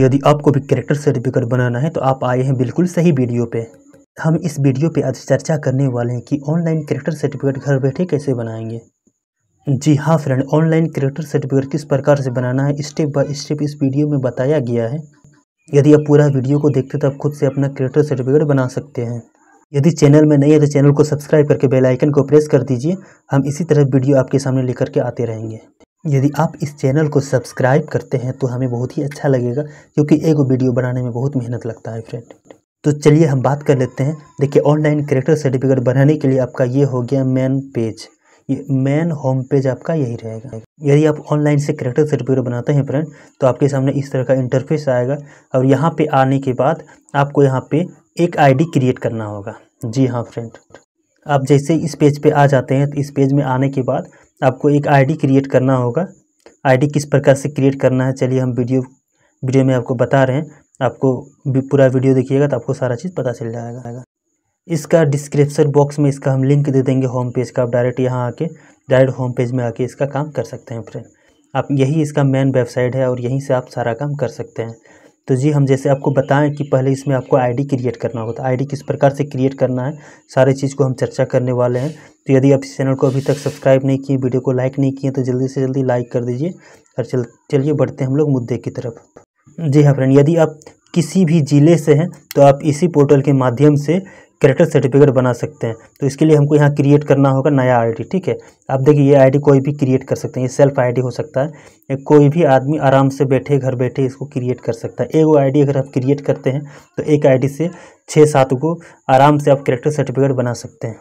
यदि आपको भी कैरेक्टर सर्टिफिकेट बनाना है तो आप आए हैं बिल्कुल सही वीडियो पे हम इस वीडियो पे आज चर्चा करने वाले हैं कि ऑनलाइन कैरेक्टर सर्टिफिकेट घर बैठे कैसे बनाएंगे जी हाँ फ्रेंड ऑनलाइन कैरेक्टर सर्टिफिकेट किस प्रकार से बनाना है स्टेप बाय स्टेप इस वीडियो में बताया गया है यदि आप पूरा वीडियो को देखते तो आप खुद से अपना कैरेक्टर सर्टिफिकेट बना सकते हैं यदि चैनल में नहीं है तो चैनल को सब्सक्राइब करके बेल आइकन को प्रेस कर दीजिए हम इसी तरह वीडियो आपके सामने लेकर के आते रहेंगे यदि आप इस चैनल को सब्सक्राइब करते हैं तो हमें बहुत ही अच्छा लगेगा क्योंकि एक वीडियो बनाने में बहुत मेहनत लगता है फ्रेंड तो चलिए हम बात कर लेते हैं देखिए ऑनलाइन करेक्टर सर्टिफिकेट बनाने के लिए आपका ये हो गया मेन पेज ये मेन होम पेज आपका यही रहेगा यदि आप ऑनलाइन से करेक्टर सर्टिफिकेट बनाते हैं फ्रेंड तो आपके सामने इस तरह का इंटरफेस आएगा और यहाँ पे आने के बाद आपको यहाँ पे एक आईडी क्रिएट करना होगा जी हाँ फ्रेंड आप जैसे इस पेज पे आ जाते हैं तो इस पेज में आने के बाद आपको एक आईडी क्रिएट करना होगा आईडी किस प्रकार से क्रिएट करना है चलिए हम वीडियो वीडियो में आपको बता रहे हैं आपको पूरा वीडियो देखिएगा तो आपको सारा चीज़ पता चल जाएगा इसका डिस्क्रिप्शन बॉक्स में इसका हम लिंक दे देंगे होम पेज का आप डायरेक्ट यहाँ आके डायरेक्ट होम पेज में आके इसका काम कर सकते हैं फ्रेंड आप यही इसका मेन वेबसाइट है और यहीं से आप सारा काम कर सकते हैं तो जी हम जैसे आपको बताएं कि पहले इसमें आपको आईडी क्रिएट करना होगा तो आईडी किस प्रकार से क्रिएट करना है सारे चीज़ को हम चर्चा करने वाले हैं तो यदि आप इस चैनल को अभी तक सब्सक्राइब नहीं किए वीडियो को लाइक नहीं किए तो जल्दी से जल्दी लाइक कर दीजिए और चल चलिए बढ़ते हैं हम लोग मुद्दे की तरफ जी हाँ फ्रेंड यदि आप किसी भी ज़िले से हैं तो आप इसी पोर्टल के माध्यम से करेक्टर सर्टिफिकेट बना सकते हैं तो इसके लिए हमको यहाँ क्रिएट करना होगा नया आईडी ठीक है आप देखिए ये आईडी कोई भी क्रिएट कर सकते हैं ये सेल्फ आईडी हो सकता है कोई भी आदमी आराम से बैठे घर बैठे इसको क्रिएट कर सकता है एक वो आई अगर आप क्रिएट करते हैं तो एक आई से छः सात को आराम से आप करेक्टर सर्टिफिकेट बना सकते हैं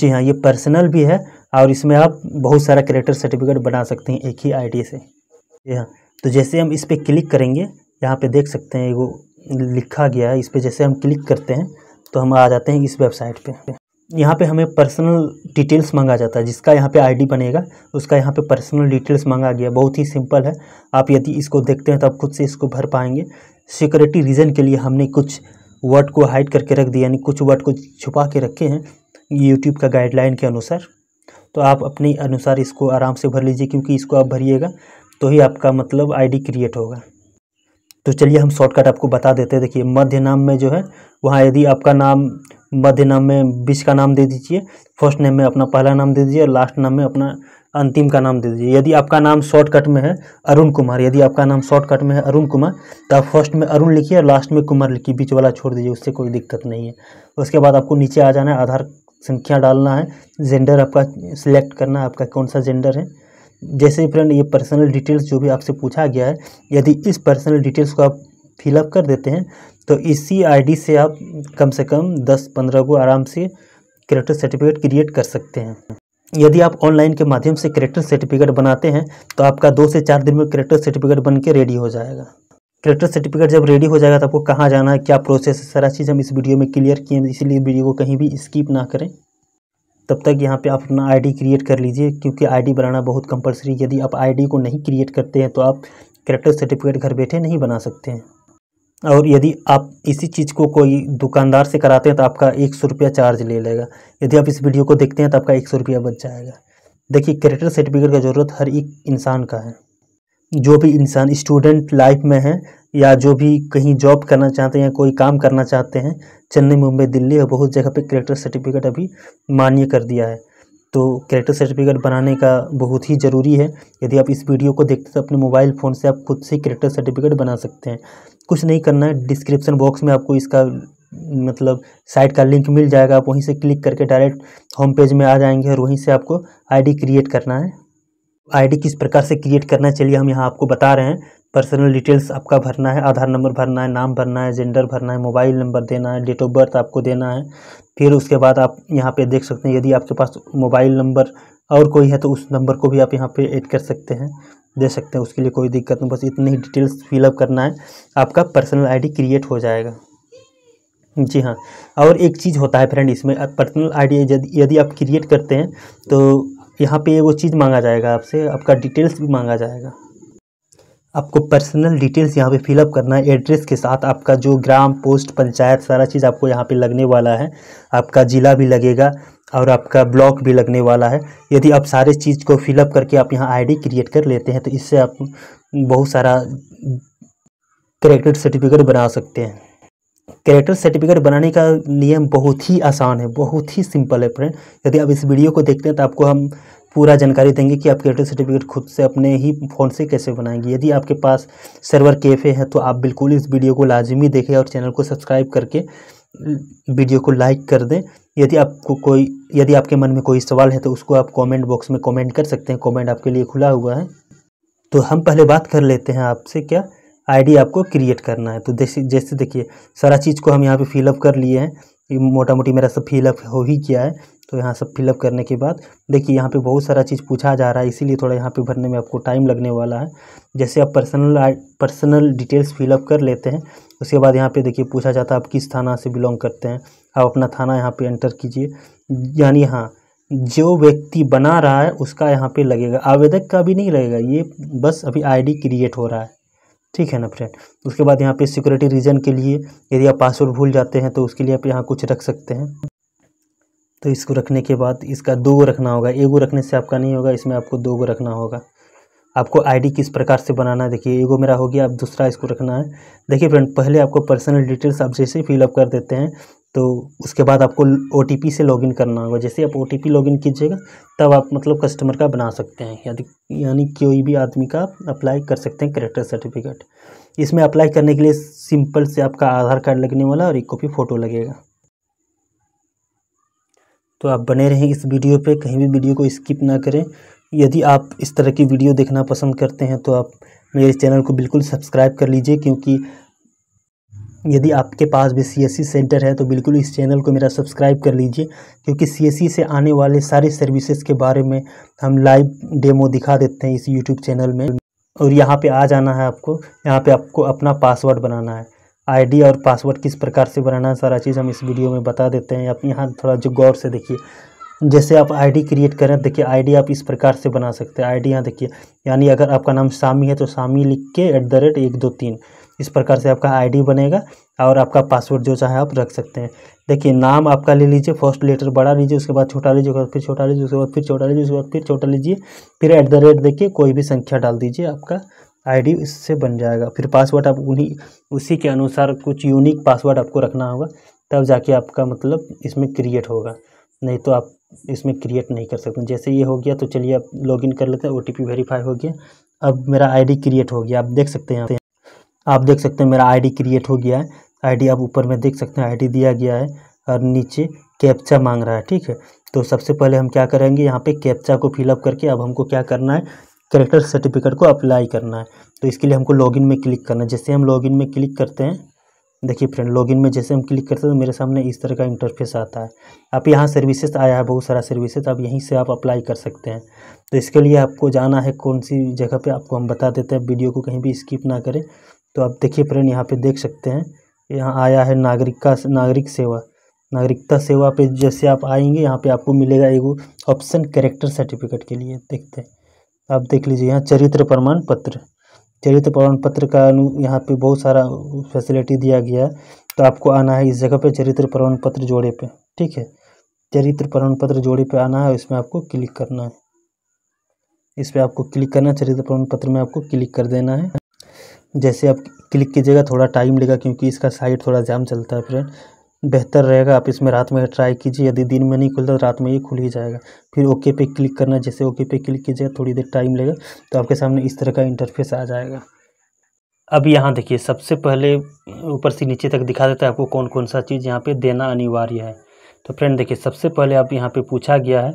जी हाँ ये पर्सनल भी है और इसमें आप बहुत सारा करेक्टर सर्टिफिकेट बना सकते हैं एक ही आईडी से जी हाँ तो जैसे हम इस पर क्लिक करेंगे यहाँ पे देख सकते हैं वो लिखा गया है इस पर जैसे हम क्लिक करते हैं तो हम आ जाते हैं इस वेबसाइट पे यहाँ पे हमें पर्सनल डिटेल्स मांगा जाता है जिसका यहाँ पे आईडी बनेगा उसका यहाँ पे पर्सनल डिटेल्स मांगा गया बहुत ही सिंपल है आप यदि इसको देखते हैं तो आप खुद से इसको भर पाएंगे सिक्योरिटी रीज़न के लिए हमने कुछ वर्ड को हाइड करके रख दिया यानी कुछ वर्ड को छुपा के रखे हैं यूट्यूब का गाइडलाइन के अनुसार तो आप अपने अनुसार इसको आराम से भर लीजिए क्योंकि इसको आप भरिएगा तो ही आपका मतलब आईडी क्रिएट होगा तो चलिए हम शॉर्टकट आपको बता देते हैं देखिए मध्य नाम में जो है वहाँ यदि आपका नाम मध्य नाम में बीच का नाम दे दीजिए फर्स्ट नेम में अपना पहला नाम दे दीजिए और लास्ट नाम में अपना अंतिम का नाम दे दीजिए यदि आपका नाम शॉर्टकट में है अरुण कुमार यदि आपका नाम शॉर्टकट में है अरुण कुमार तो आप फर्स्ट में अरुण लिखिए और लास्ट में कुमार लिखिए बीच वाला छोड़ दीजिए उससे कोई दिक्कत नहीं है उसके बाद आपको नीचे आ जाना है आधार संख्या डालना है जेंडर आपका सिलेक्ट करना है आपका कौन सा जेंडर है जैसे फ्रेंड ये पर्सनल डिटेल्स जो भी आपसे पूछा गया है यदि इस पर्सनल डिटेल्स को आप फिलअप कर देते हैं तो इसी आईडी से आप कम से कम दस पंद्रह को आराम से करेक्टर सर्टिफिकेट क्रिएट कर सकते हैं यदि आप ऑनलाइन के माध्यम से करेक्टर सर्टिफिकेट बनाते हैं तो आपका दो से चार दिन में करेक्टर सर्टिफिकेट बन के रेडी हो जाएगा करेक्टर सर्टिफिकेट जब रेडी हो जाएगा तो आपको कहाँ जाना है क्या प्रोसेस है सारा चीज़ हम इस वीडियो में क्लियर किए हैं इसीलिए वीडियो को कहीं भी स्किप ना करें तब तक यहाँ पे आप अपना आईडी क्रिएट कर लीजिए क्योंकि आईडी बनाना बहुत कंपलसरी यदि आप आईडी को नहीं क्रिएट करते हैं तो आप करेक्टर सर्टिफिकेट घर बैठे नहीं बना सकते हैं और यदि आप इसी चीज़ को कोई दुकानदार से कराते हैं तो आपका एक सौ रुपया चार्ज ले लेगा यदि आप इस वीडियो को देखते हैं तो आपका एक सौ रुपया बच जाएगा देखिए करेक्टर सर्टिफिकेट का ज़रूरत हर एक इंसान का है जो भी इंसान स्टूडेंट लाइफ में है या जो भी कहीं जॉब करना चाहते हैं या कोई काम करना चाहते हैं चेन्नई मुंबई दिल्ली और बहुत जगह पे करेक्टर सर्टिफिकेट अभी मान्य कर दिया है तो करेक्टर सर्टिफिकेट बनाने का बहुत ही ज़रूरी है यदि आप इस वीडियो को देखते तो अपने मोबाइल फ़ोन से आप खुद से करेक्टर सर्टिफिकेट बना सकते हैं कुछ नहीं करना है डिस्क्रिप्सन बॉक्स में आपको इसका मतलब साइट का लिंक मिल जाएगा आप वहीं से क्लिक करके डायरेक्ट होम पेज में आ जाएंगे और वहीं से आपको आईडी क्रिएट करना है आईडी किस प्रकार से क्रिएट करना है चलिए हम यहाँ आपको बता रहे हैं पर्सनल डिटेल्स आपका भरना है आधार नंबर भरना है नाम भरना है जेंडर भरना है मोबाइल नंबर देना है डेट ऑफ बर्थ आपको देना है फिर उसके बाद आप यहाँ पे देख सकते हैं यदि आपके पास मोबाइल नंबर और कोई है तो उस नंबर को भी आप यहाँ पे ऐड कर सकते हैं दे सकते हैं उसके लिए कोई दिक्कत नहीं बस इतनी ही डिटेल्स फिलअप करना है आपका पर्सनल आई क्रिएट हो जाएगा जी हाँ और एक चीज़ होता है फ्रेंड इसमें पर्सनल आईडी यदि आप क्रिएट करते हैं तो यहाँ पे वो चीज़ मांगा जाएगा आपसे आपका डिटेल्स भी मांगा जाएगा आपको पर्सनल डिटेल्स यहाँ पे फिलअप करना है एड्रेस के साथ आपका जो ग्राम पोस्ट पंचायत सारा चीज़ आपको यहाँ पे लगने वाला है आपका ज़िला भी लगेगा और आपका ब्लॉक भी लगने वाला है यदि आप सारे चीज़ को फिलअप करके आप यहाँ आईडी क्रिएट कर लेते हैं तो इससे आप बहुत सारा करेक्टेड सर्टिफिकेट बना सकते हैं कैरेक्टर सर्टिफिकेट बनाने का नियम बहुत ही आसान है बहुत ही सिंपल है फ्रेंड यदि आप इस वीडियो को देखते हैं तो आपको हम पूरा जानकारी देंगे कि आप कैरेक्टर सर्टिफिकेट खुद से अपने ही फ़ोन से कैसे बनाएंगे यदि आपके पास सर्वर कैफ़े है तो आप बिल्कुल इस वीडियो को लाजमी देखें और चैनल को सब्सक्राइब करके वीडियो को लाइक कर दें यदि आपको कोई यदि आपके मन में कोई सवाल है तो उसको आप कमेंट बॉक्स में कमेंट कर सकते हैं कमेंट आपके लिए खुला हुआ है तो हम पहले बात कर लेते हैं आपसे क्या आईडी आपको क्रिएट करना है तो जैसे जैसे देखिए सारा चीज़ को हम यहाँ पे फिलअप कर लिए हैं मोटा मोटी मेरा सब फिलअप हो ही किया है तो यहाँ सब फिलअप करने के बाद देखिए यहाँ पे बहुत सारा चीज़ पूछा जा रहा है इसीलिए थोड़ा यहाँ पे भरने में आपको टाइम लगने वाला है जैसे आप पर्सनल पर्सनल डिटेल्स फिलअप कर लेते हैं उसके बाद यहाँ पे देखिए पूछा जाता है आप किस थाना से बिलोंग करते हैं आप अपना थाना यहाँ पर एंटर कीजिए यानी हाँ जो व्यक्ति बना रहा है उसका यहाँ पर लगेगा आवेदक का भी नहीं लगेगा ये बस अभी आई क्रिएट हो रहा है ठीक है ना फ्रेंड उसके बाद यहाँ पे सिक्योरिटी रीजन के लिए यदि आप पासवर्ड भूल जाते हैं तो उसके लिए आप यहाँ कुछ रख सकते हैं तो इसको रखने के बाद इसका दो गो रखना होगा एगो रखने से आपका नहीं होगा इसमें आपको दो गो रखना होगा आपको आईडी किस प्रकार से बनाना है देखिए एगो मेरा हो गया अब दूसरा इसको रखना है देखिए फ्रेंड पहले आपको पर्सनल डिटेल्स आप जैसे फिलअप कर देते हैं तो उसके बाद आपको ओ से लॉगिन करना होगा जैसे आप ओ टी लॉगिन कीजिएगा तब आप मतलब कस्टमर का बना सकते हैं यदि यानी कोई भी आदमी का अप्लाई कर सकते हैं करेक्टर सर्टिफिकेट इसमें अप्लाई करने के लिए सिंपल से आपका आधार कार्ड लगने वाला और एक कॉपी फ़ोटो लगेगा तो आप बने रहें इस वीडियो पर कहीं भी वीडियो को स्किप ना करें यदि आप इस तरह की वीडियो देखना पसंद करते हैं तो आप मेरे चैनल को बिल्कुल सब्सक्राइब कर लीजिए क्योंकि यदि आपके पास भी सी सेंटर है तो बिल्कुल इस चैनल को मेरा सब्सक्राइब कर लीजिए क्योंकि सी से आने वाले सारे सर्विसेज के बारे में हम लाइव डेमो दिखा देते हैं इस यूट्यूब चैनल में और यहाँ पे आ जाना है आपको यहाँ पे आपको अपना पासवर्ड बनाना है आईडी और पासवर्ड किस प्रकार से बनाना है सारा चीज़ हम इस वीडियो में बता देते हैं आप यहाँ थोड़ा जो गौर से देखिए जैसे आप आईडी क्रिएट करें देखिए आईडी आप इस प्रकार से बना सकते हैं आईडी यहाँ देखिए यानी अगर आपका नाम सामी है तो शामी लिख के एट द रेट एक दो तीन इस प्रकार से आपका आईडी बनेगा और आपका पासवर्ड जो चाहे आप रख सकते हैं देखिए नाम आपका ले लीजिए फर्स्ट लेटर बड़ा लीजिए उसके बाद छोटा लीजिए फिर छोटा लीजिए उसके बाद फिर छोटा लीजिए उसके बाद फिर छोटा लीजिए फिर एट द रेट देखिए कोई भी संख्या डाल दीजिए आपका आईडी इससे बन जाएगा फिर पासवर्ड आप उन्हीं उसी के अनुसार कुछ यूनिक पासवर्ड आपको रखना होगा तब जाके आपका मतलब इसमें क्रिएट होगा नहीं तो आप इसमें क्रिएट नहीं कर सकते जैसे ये हो गया तो चलिए आप लॉगिन कर लेते हैं ओ वेरीफाई हो गया अब मेरा आईडी क्रिएट हो गया आप देख सकते हैं आप देख सकते हैं मेरा आईडी क्रिएट हो गया है आईडी आप ऊपर में देख सकते हैं आईडी दिया गया है और नीचे कैप्चा मांग रहा है ठीक है तो सबसे पहले हम क्या करेंगे यहाँ पे कैप्चा को फिलअप करके अब हमको क्या करना है करेक्टर सर्टिफिकेट को अप्लाई करना है तो इसके लिए हमको लॉगिन में क्लिक करना है जैसे हम लॉगिन में क्लिक करते हैं देखिए फ्रेंड लॉगिन में जैसे हम क्लिक करते हैं तो मेरे सामने इस तरह का इंटरफेस आता है आप यहाँ सर्विसेज आया है बहुत सारा सर्विसेज आप यहीं से आप अप्लाई कर सकते हैं तो इसके लिए आपको जाना है कौन सी जगह पे आपको हम बता देते हैं वीडियो को कहीं भी स्किप ना करें तो आप देखिए फ्रेंड यहाँ पे देख सकते हैं यहाँ आया है नागरिका नागरिक सेवा नागरिकता सेवा पे जैसे आप आएंगे यहाँ पे आपको मिलेगा एगो ऑप्शन कैरेक्टर सर्टिफिकेट के लिए देखते हैं आप देख लीजिए यहाँ चरित्र प्रमाण पत्र चरित्र प्रमाण पत्र का यहाँ पर बहुत सारा फैसिलिटी दिया गया है तो आपको आना है इस जगह पर चरित्र प्रमाण पत्र जोड़े पर ठीक है चरित्र प्रमाण पत्र जोड़े पर आना है इसमें आपको क्लिक करना है इस पर आपको क्लिक करना है चरित्र प्रमाण पत्र में आपको क्लिक कर देना है जैसे आप क्लिक कीजिएगा थोड़ा टाइम लेगा क्योंकि इसका साइड थोड़ा जाम चलता है फ्रेंड बेहतर रहेगा आप इसमें रात में ट्राई कीजिए यदि दिन में नहीं खुलता तो रात में ये खुल ही जाएगा फिर ओके पे क्लिक करना जैसे ओके पे क्लिक कीजिएगा थोड़ी देर टाइम लेगा तो आपके सामने इस तरह का इंटरफेस आ जाएगा अब यहाँ देखिए सबसे पहले ऊपर से नीचे तक दिखा देता है आपको कौन कौन सा चीज़ यहाँ पर देना अनिवार्य है तो फ्रेंड देखिए सबसे पहले आप यहाँ पर पूछा गया है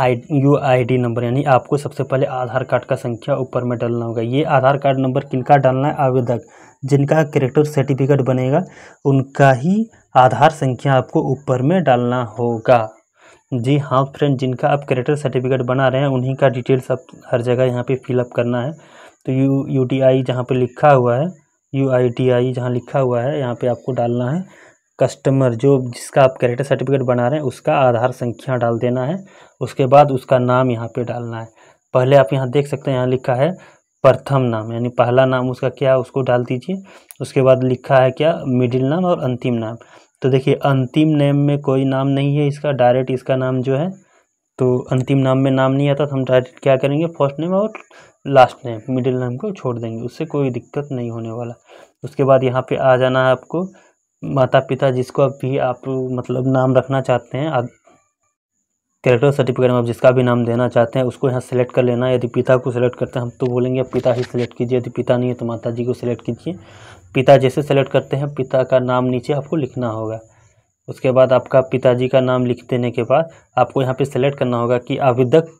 I U I D number यानी आपको सबसे पहले आधार कार्ड का संख्या ऊपर में डालना होगा ये आधार कार्ड नंबर किनका डालना है आवेदक जिनका करेक्टर सर्टिफिकेट बनेगा उनका ही आधार संख्या आपको ऊपर में डालना होगा जी हाँ फ्रेंड जिनका आप करेक्टर सर्टिफिकेट बना रहे हैं उन्हीं का डिटेल्स आप हर जगह यहाँ पे फिलअप करना है तो यू यू टी आई जहाँ पर लिखा हुआ है यू आई टी आई जहाँ लिखा हुआ है यहाँ पर आपको डालना है कस्टमर जो जिसका आप कैरेक्टर सर्टिफिकेट बना रहे हैं उसका आधार संख्या डाल देना है उसके बाद उसका नाम यहाँ पे डालना है पहले आप यहाँ देख सकते हैं यहाँ लिखा है प्रथम नाम यानी पहला नाम उसका क्या उसको डाल दीजिए उसके बाद लिखा है क्या मिडिल नाम और अंतिम नाम तो देखिए अंतिम नेम में कोई नाम नहीं है इसका डायरेक्ट इसका नाम जो है तो अंतिम नाम में नाम नहीं आता तो हम डायरेक्ट क्या करेंगे फर्स्ट नेम और लास्ट नेम मिडिल नेम को छोड़ देंगे उससे कोई दिक्कत नहीं होने वाला उसके बाद यहाँ पे आ जाना है आपको माता पिता जिसको भी आप मतलब नाम रखना चाहते हैं कैरेक्टर सर्टिफिकेट में आप जिसका भी नाम देना चाहते हैं उसको यहाँ सेलेक्ट कर लेना यदि पिता को सिलेक्ट करते हैं हम तो बोलेंगे आप पिता ही सिलेक्ट कीजिए यदि पिता नहीं है तो माता जी को सिलेक्ट कीजिए पिता जैसे सेलेक्ट करते हैं पिता का नाम नीचे आपको लिखना होगा उसके बाद आपका पिताजी का नाम लिख देने के बाद आपको यहाँ पर सेलेक्ट करना होगा कि आवेदक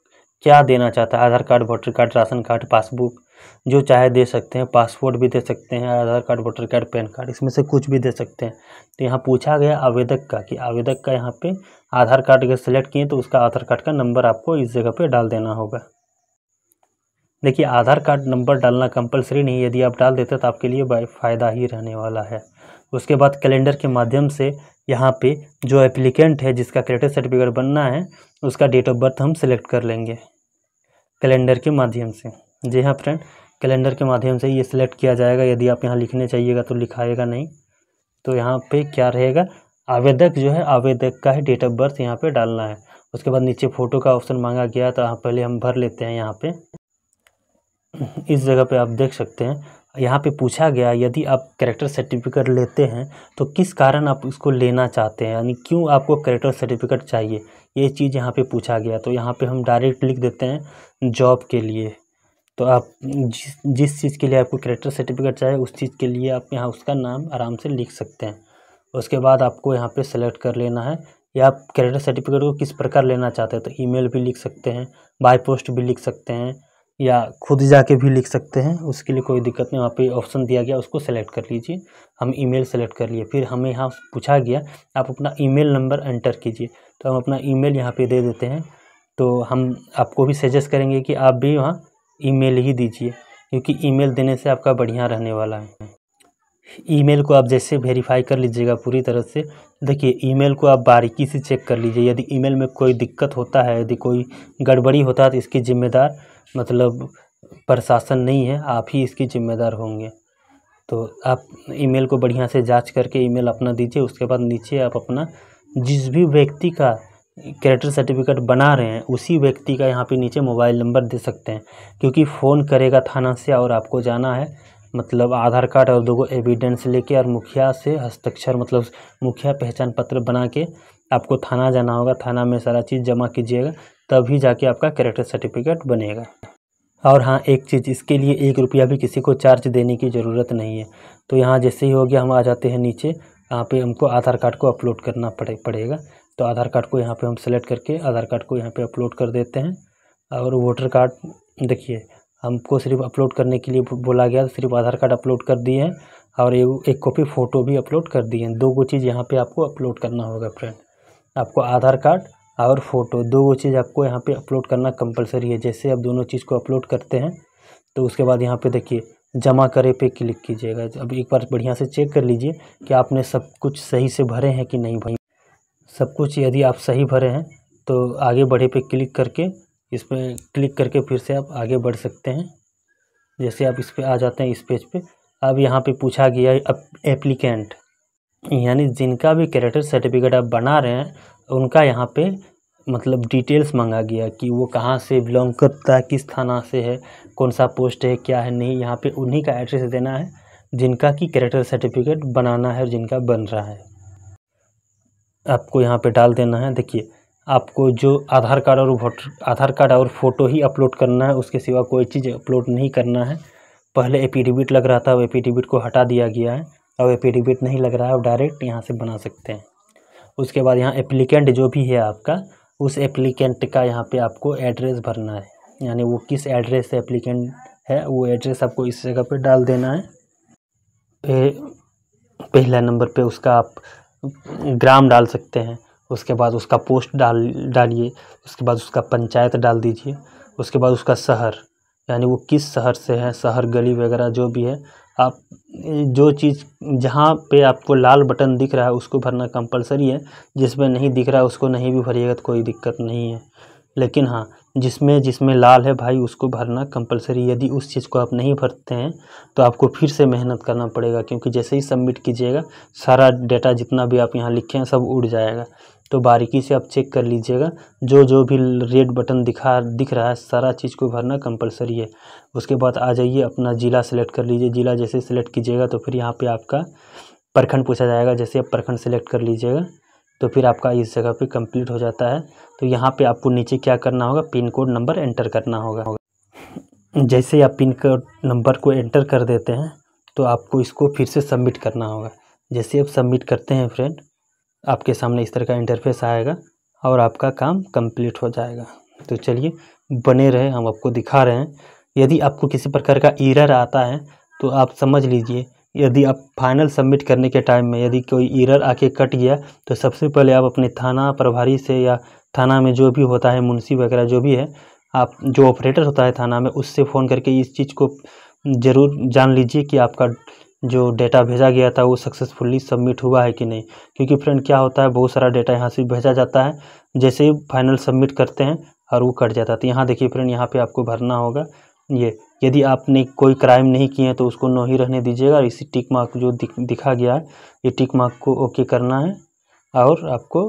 क्या देना चाहता है Aadhaar card voter card ration card passbook जो चाहे दे सकते हैं पासपोर्ट भी दे सकते हैं Aadhaar card voter card PAN card इसमें से कुछ भी दे सकते हैं तो यहाँ पूछा गया आवेदक का कि आवेदक का यहाँ पे आधार कार्ड अगर सेलेक्ट किए तो उसका आधार कार्ड का नंबर आपको इस जगह पे डाल देना होगा देखिए आधार कार्ड नंबर डालना कंपलसरी नहीं यदि आप डाल देते तो आपके लिए फ़ायदा ही रहने वाला है उसके बाद कैलेंडर के माध्यम से यहाँ पे जो एप्लीकेंट है जिसका क्रेडिट सर्टिफिकेट बनना है उसका डेट ऑफ बर्थ हम सिलेक्ट कर लेंगे कैलेंडर के माध्यम से जी हाँ फ्रेंड कैलेंडर के माध्यम से ये सिलेक्ट किया जाएगा यदि आप यहाँ लिखने चाहिएगा तो लिखाएगा नहीं तो यहाँ पे क्या रहेगा आवेदक जो है आवेदक का ही डेट ऑफ बर्थ यहाँ पे डालना है उसके बाद नीचे फ़ोटो का ऑप्शन मांगा गया तो यहाँ पहले हम भर लेते हैं यहाँ पे इस जगह पे आप देख सकते हैं यहाँ पे पूछा गया यदि आप करेक्टर सर्टिफिकेट लेते हैं तो किस कारण आप इसको लेना चाहते हैं यानी क्यों आपको करेक्टर सर्टिफिकेट चाहिए ये चीज़ यहाँ पर पूछा गया तो यहाँ पर हम डायरेक्ट लिख देते हैं जॉब के लिए तो आप जिस जिस चीज़ के लिए आपको करेक्टर सर्टिफिकेट चाहिए उस चीज़ के लिए आप यहाँ उसका नाम आराम से लिख सकते हैं उसके बाद आपको यहाँ पे सेलेक्ट कर लेना है या आप करेक्टर सर्टिफिकेट को किस प्रकार लेना चाहते हैं तो ईमेल भी लिख सकते हैं बाय पोस्ट भी लिख सकते हैं या खुद जाके भी लिख सकते हैं उसके लिए कोई दिक्कत नहीं वहाँ पे ऑप्शन दिया गया उसको सेलेक्ट कर लीजिए हम ईमेल सेलेक्ट कर लिए फिर हमें यहाँ पूछा गया आप अपना ईमेल नंबर एंटर कीजिए तो हम अपना ईमेल यहाँ पे दे देते हैं तो हम आपको भी सजेस्ट करेंगे कि आप भी वहाँ ईमेल ही दीजिए क्योंकि ईमेल देने से आपका बढ़िया रहने वाला है ईमेल को आप जैसे वेरीफाई कर लीजिएगा पूरी तरह से देखिए ईमेल को आप बारीकी से चेक कर लीजिए यदि ईमेल में कोई दिक्कत होता है यदि कोई गड़बड़ी होता है तो इसकी ज़िम्मेदार मतलब प्रशासन नहीं है आप ही इसकी ज़िम्मेदार होंगे तो आप ईमेल को बढ़िया से जांच करके ईमेल अपना दीजिए उसके बाद नीचे आप अपना जिस भी व्यक्ति का कैरेक्टर सर्टिफिकेट बना रहे हैं उसी व्यक्ति का यहाँ पे नीचे मोबाइल नंबर दे सकते हैं क्योंकि फ़ोन करेगा थाना से और आपको जाना है मतलब आधार कार्ड और दो एविडेंस लेके और मुखिया से हस्ताक्षर मतलब मुखिया पहचान पत्र बना के आपको थाना जाना होगा थाना में सारा चीज़ जमा कीजिएगा तभी जाके आपका कैरेक्टर सर्टिफिकेट बनेगा और हाँ एक चीज़ इसके लिए एक रुपया भी किसी को चार्ज देने की ज़रूरत नहीं है तो यहाँ जैसे ही हो गया हम आ जाते हैं नीचे यहाँ पे हमको आधार कार्ड को अपलोड करना पड़े पड़ेगा तो आधार कार्ड को यहाँ पे हम सेलेक्ट करके आधार कार्ड को यहाँ पे अपलोड कर देते हैं और वोटर कार्ड देखिए हमको सिर्फ अपलोड करने के लिए बोला गया सिर्फ आधार कार्ड अपलोड कर दिए हैं और एक एक कॉपी फ़ोटो भी अपलोड कर दिए हैं दो गो चीज़ यहाँ पे आपको अपलोड करना होगा फ्रेंड आपको आधार कार्ड और फ़ोटो दो वो चीज़ आपको यहाँ पे अपलोड करना कंपलसरी है जैसे आप दोनों चीज़ को अपलोड करते हैं तो उसके बाद यहाँ पे देखिए जमा करे पे क्लिक कीजिएगा अब एक बार बढ़िया से चेक कर लीजिए कि आपने सब कुछ सही से भरे हैं कि नहीं भाई सब कुछ यदि आप सही भरे हैं तो आगे बढ़े पे क्लिक करके इस पर क्लिक करके फिर से आप आगे बढ़ सकते हैं जैसे आप इस पर आ जाते हैं इस पेज पे अब यहाँ पे पूछा गया एप्लीकेंट यानी जिनका भी कैरेक्टर सर्टिफिकेट आप बना रहे हैं उनका यहाँ पे मतलब डिटेल्स मांगा गया कि वो कहाँ से बिलोंग करता है किस थाना से है कौन सा पोस्ट है क्या है नहीं यहाँ पर उन्हीं का एड्रेस देना है जिनका कि कैरेक्टर सर्टिफिकेट बनाना है और जिनका बन रहा है आपको यहाँ पे डाल देना है देखिए आपको जो आधार कार्ड और वोटर आधार कार्ड और फ़ोटो ही अपलोड करना है उसके सिवा कोई चीज़ अपलोड नहीं करना है पहले एपीडीबिट लग रहा था वो एपीडीबिट को हटा दिया गया है अब एपीडीबिट नहीं लग रहा है अब डायरेक्ट यहाँ से बना सकते हैं उसके बाद यहाँ एप्लीकेंट जो भी है आपका उस एप्लीकेंट का यहाँ पे आपको एड्रेस भरना है यानी वो किस एड्रेस से एप्लीकेंट है वो एड्रेस आपको इस जगह पे डाल देना है पहला नंबर पे उसका आप ग्राम डाल सकते हैं उसके बाद उसका पोस्ट डाल डालिए उसके बाद उसका पंचायत डाल दीजिए उसके बाद उसका शहर यानी वो किस शहर से है शहर गली वगैरह जो भी है आप जो चीज़ जहाँ पे आपको लाल बटन दिख रहा है उसको भरना कंपलसरी है जिसमें नहीं दिख रहा है उसको नहीं भी भरिएगा तो कोई दिक्कत नहीं है लेकिन हाँ जिसमें जिसमें लाल है भाई उसको भरना कंपलसरी यदि उस चीज़ को आप नहीं भरते हैं तो आपको फिर से मेहनत करना पड़ेगा क्योंकि जैसे ही सबमिट कीजिएगा सारा डेटा जितना भी आप यहाँ लिखे हैं सब उड़ जाएगा तो बारीकी से आप चेक कर लीजिएगा जो जो भी रेड बटन दिखा दिख रहा है सारा चीज़ को भरना कंपलसरी है उसके बाद आ जाइए अपना ज़िला सेलेक्ट कर लीजिए ज़िला जैसे सेलेक्ट कीजिएगा तो फिर यहाँ पर आपका प्रखंड पूछा जाएगा जैसे आप प्रखंड सेलेक्ट कर लीजिएगा तो फिर आपका इस जगह पे कंप्लीट हो जाता है तो यहाँ पे आपको नीचे क्या करना होगा पिन कोड नंबर एंटर करना होगा जैसे आप पिन कोड नंबर को एंटर कर देते हैं तो आपको इसको फिर से सबमिट करना होगा जैसे आप सबमिट करते हैं फ्रेंड आपके सामने इस तरह का इंटरफेस आएगा और आपका काम कंप्लीट हो जाएगा तो चलिए बने रहे हम आपको दिखा रहे हैं यदि आपको किसी प्रकार का इरर आता है तो आप समझ लीजिए यदि आप फाइनल सबमिट करने के टाइम में यदि कोई ईरर आके कट गया तो सबसे पहले आप अपने थाना प्रभारी से या थाना में जो भी होता है मुंशी वगैरह जो भी है आप जो ऑपरेटर होता है थाना में उससे फ़ोन करके इस चीज़ को ज़रूर जान लीजिए कि आपका जो डेटा भेजा गया था वो सक्सेसफुली सबमिट हुआ है कि नहीं क्योंकि फ्रेंड क्या होता है बहुत सारा डेटा यहाँ से भेजा जाता है जैसे ही फाइनल सबमिट करते हैं और वो कट जाता है तो यहाँ देखिए फ्रेंड यहाँ पे आपको भरना होगा ये यदि आपने कोई क्राइम नहीं किए हैं तो उसको नो ही रहने दीजिएगा और इसी टिक मार्क जो दिख, दिखा गया है ये टिक मार्क को ओके करना है और आपको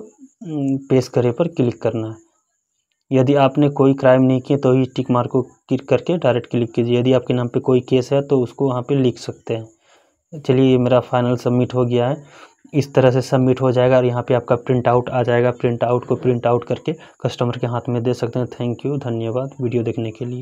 पेश करे पर क्लिक करना है यदि आपने कोई क्राइम नहीं किया तो ही टिक मार्क को क्लिक करके डायरेक्ट क्लिक कीजिए यदि आपके नाम पे कोई केस है तो उसको वहाँ पे लिख सकते हैं चलिए ये मेरा फाइनल सबमिट हो गया है इस तरह से सबमिट हो जाएगा और यहाँ पे आपका प्रिंट आउट आ जाएगा प्रिंट आउट को प्रिंट आउट करके कस्टमर के हाथ में दे सकते हैं थैंक यू धन्यवाद वीडियो देखने के लिए